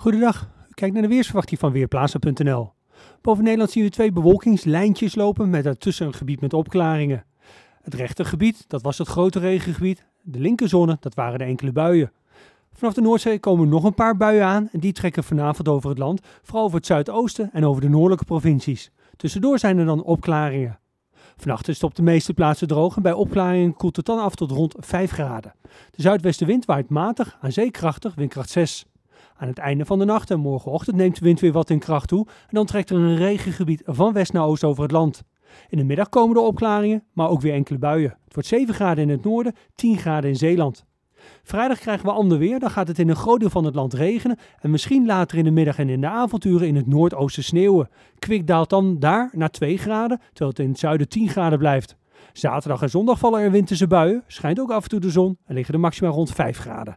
Goedendag, kijk naar de weersverwachting van Weerplaatsen.nl. Boven Nederland zien we twee bewolkingslijntjes lopen met daartussen een gebied met opklaringen. Het rechtergebied, dat was het grote regengebied. De linkerzone, dat waren de enkele buien. Vanaf de Noordzee komen nog een paar buien aan en die trekken vanavond over het land, vooral over het zuidoosten en over de noordelijke provincies. Tussendoor zijn er dan opklaringen. Vannacht is het op de meeste plaatsen droog en bij opklaringen koelt het dan af tot rond 5 graden. De zuidwestenwind waait matig aan zeekrachtig, windkracht 6. Aan het einde van de nacht en morgenochtend neemt de wind weer wat in kracht toe en dan trekt er een regengebied van west naar oost over het land. In de middag komen er opklaringen, maar ook weer enkele buien. Het wordt 7 graden in het noorden, 10 graden in Zeeland. Vrijdag krijgen we ander weer, dan gaat het in een groot deel van het land regenen en misschien later in de middag en in de avonduren in het noordoosten sneeuwen. Kwik daalt dan daar naar 2 graden, terwijl het in het zuiden 10 graden blijft. Zaterdag en zondag vallen er winterse buien, schijnt ook af en toe de zon en liggen de maxima rond 5 graden.